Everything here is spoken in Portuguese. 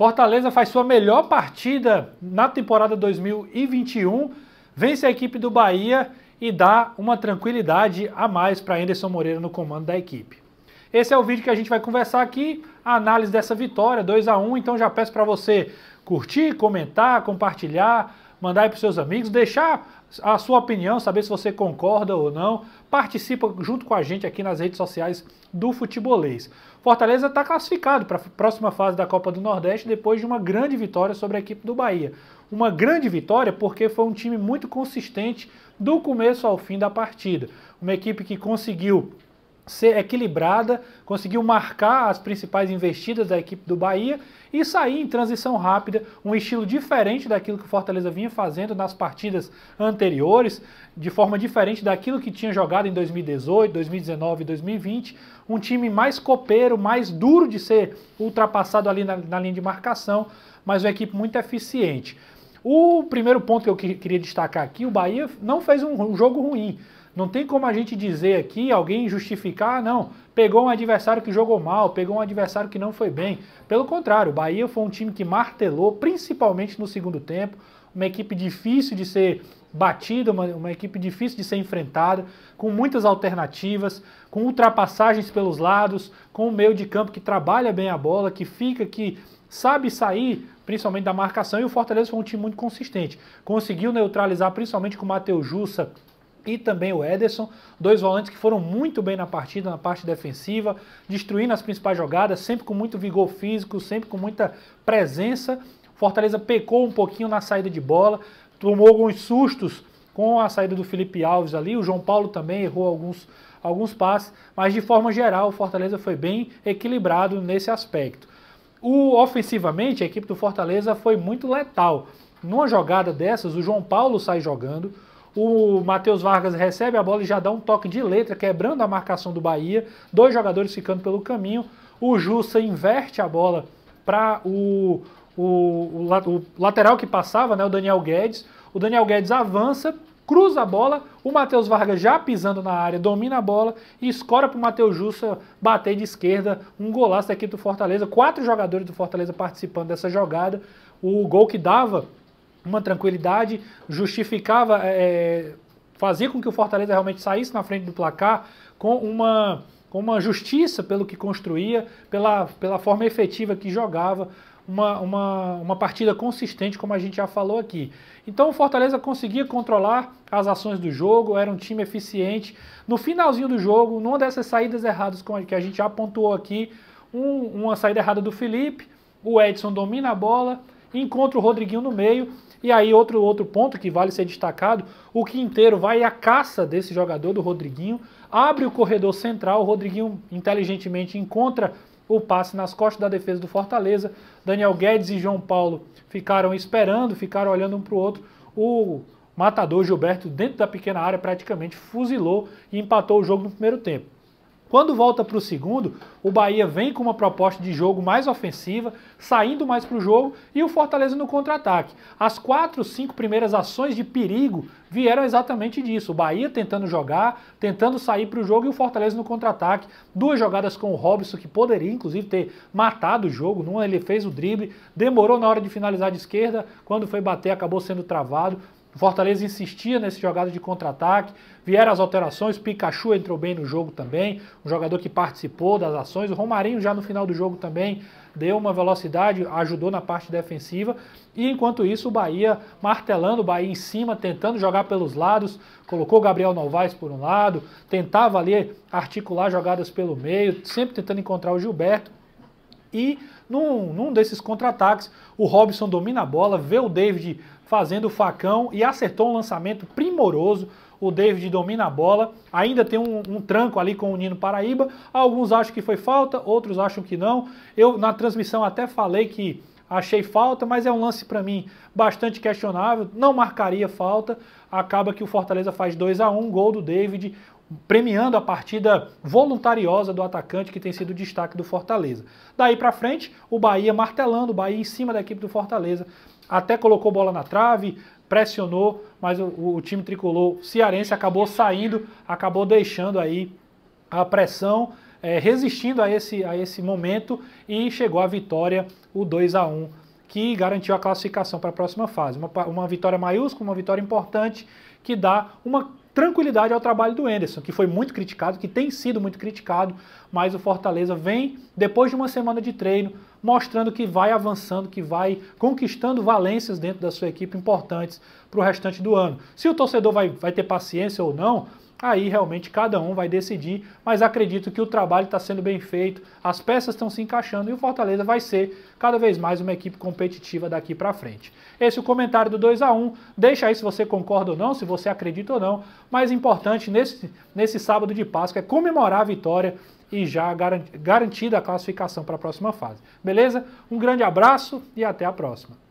Fortaleza faz sua melhor partida na temporada 2021, vence a equipe do Bahia e dá uma tranquilidade a mais para Anderson Moreira no comando da equipe. Esse é o vídeo que a gente vai conversar aqui, a análise dessa vitória 2 a 1, então já peço para você curtir, comentar, compartilhar, mandar aí para seus amigos, deixar a sua opinião, saber se você concorda ou não. Participa junto com a gente aqui nas redes sociais do Futebolês. Fortaleza está classificado para a próxima fase da Copa do Nordeste depois de uma grande vitória sobre a equipe do Bahia. Uma grande vitória porque foi um time muito consistente do começo ao fim da partida. Uma equipe que conseguiu ser equilibrada, conseguiu marcar as principais investidas da equipe do Bahia e sair em transição rápida, um estilo diferente daquilo que o Fortaleza vinha fazendo nas partidas anteriores, de forma diferente daquilo que tinha jogado em 2018, 2019 e 2020, um time mais copeiro, mais duro de ser ultrapassado ali na, na linha de marcação, mas uma equipe muito eficiente. O primeiro ponto que eu queria destacar aqui, o Bahia não fez um jogo ruim. Não tem como a gente dizer aqui, alguém justificar, não, pegou um adversário que jogou mal, pegou um adversário que não foi bem. Pelo contrário, o Bahia foi um time que martelou, principalmente no segundo tempo, uma equipe difícil de ser batida, uma, uma equipe difícil de ser enfrentada, com muitas alternativas, com ultrapassagens pelos lados, com um meio de campo que trabalha bem a bola, que fica, que sabe sair principalmente da marcação, e o Fortaleza foi um time muito consistente. Conseguiu neutralizar principalmente com o Matheus Jussa e também o Ederson, dois volantes que foram muito bem na partida, na parte defensiva, destruindo as principais jogadas, sempre com muito vigor físico, sempre com muita presença. Fortaleza pecou um pouquinho na saída de bola, tomou alguns sustos com a saída do Felipe Alves ali, o João Paulo também errou alguns, alguns passes, mas de forma geral o Fortaleza foi bem equilibrado nesse aspecto. O, ofensivamente, a equipe do Fortaleza foi muito letal. Numa jogada dessas, o João Paulo sai jogando, o Matheus Vargas recebe a bola e já dá um toque de letra, quebrando a marcação do Bahia. Dois jogadores ficando pelo caminho. O Jussa inverte a bola para o, o, o, o, lateral que passava, né, o Daniel Guedes. O Daniel Guedes avança, cruza a bola. O Matheus Vargas já pisando na área, domina a bola e escora para o Matheus Jussa bater de esquerda. Um golaço da equipe do Fortaleza. Quatro jogadores do Fortaleza participando dessa jogada. O gol que dava uma tranquilidade, justificava é, é, fazer com que o Fortaleza realmente saísse na frente do placar com uma, com uma justiça pelo que construía, pela, pela forma efetiva que jogava. Uma, uma, uma partida consistente, como a gente já falou aqui. Então o Fortaleza conseguia controlar as ações do jogo, era um time eficiente. No finalzinho do jogo, numa dessas saídas erradas que a gente já pontuou aqui, um, uma saída errada do Felipe, o Edson domina a bola, encontra o Rodriguinho no meio, e aí, outro, outro ponto que vale ser destacado: o Quinteiro vai à caça desse jogador, do Rodriguinho, abre o corredor central, o Rodriguinho inteligentemente encontra o passe nas costas da defesa do Fortaleza. Daniel Guedes e João Paulo ficaram esperando, ficaram olhando um para o outro. O matador Gilberto, dentro da pequena área, praticamente fuzilou e empatou o jogo no primeiro tempo. Quando volta para o segundo, o Bahia vem com uma proposta de jogo mais ofensiva, saindo mais para o jogo e o Fortaleza no contra-ataque. As quatro, cinco primeiras ações de perigo vieram exatamente disso. O Bahia tentando jogar, tentando sair para o jogo e o Fortaleza no contra-ataque. Duas jogadas com o Robson, que poderia inclusive ter matado o jogo. Numa ele fez o drible, demorou na hora de finalizar de esquerda, quando foi bater acabou sendo travado. O Fortaleza insistia nesse jogado de contra-ataque, vieram as alterações, Pikachu entrou bem no jogo também, um jogador que participou das ações, o Romarinho já no final do jogo também deu uma velocidade, ajudou na parte defensiva, e enquanto isso o Bahia martelando o Bahia em cima, tentando jogar pelos lados, colocou o Gabriel Novaes por um lado, tentava ali articular jogadas pelo meio, sempre tentando encontrar o Gilberto, e num, num desses contra-ataques, o Robson domina a bola, vê o David fazendo o facão e acertou um lançamento primoroso. O David domina a bola, ainda tem um, um, tranco ali com o Nino Paraíba. Alguns acham que foi falta, outros acham que não. Eu na transmissão até falei que achei falta, mas é um lance para mim bastante questionável. Não marcaria falta. Acaba que o Fortaleza faz 2 a 1 um, gol do David premiando a partida voluntariosa do atacante que tem sido destaque do Fortaleza. Daí para frente, o Bahia martelando, o Bahia em cima da equipe do Fortaleza, até colocou bola na trave, pressionou, mas o, o time tricolor cearense acabou saindo, acabou deixando aí a pressão, é, resistindo a esse, a esse momento e chegou a vitória, o 2 a 1 que garantiu a classificação para a próxima fase. Uma, uma vitória maiúscula, uma vitória importante, que dá uma tranquilidade ao trabalho do Enderson, que foi muito criticado, que tem sido muito criticado, mas o Fortaleza vem, depois de uma semana de treino, mostrando que vai avançando, que vai conquistando valências dentro da sua equipe importantes para o restante do ano. Se o torcedor vai, vai ter paciência ou não, aí realmente cada um vai decidir, mas acredito que o trabalho está sendo bem feito, as peças estão se encaixando e o Fortaleza vai ser cada vez mais uma equipe competitiva daqui para frente. Esse é o comentário do 2 a 1 deixa aí se você concorda ou não, se você acredita ou não, mas importante nesse, nesse sábado de Páscoa é comemorar a vitória e já garantida a classificação para a próxima fase. Beleza? Um grande abraço e até a próxima.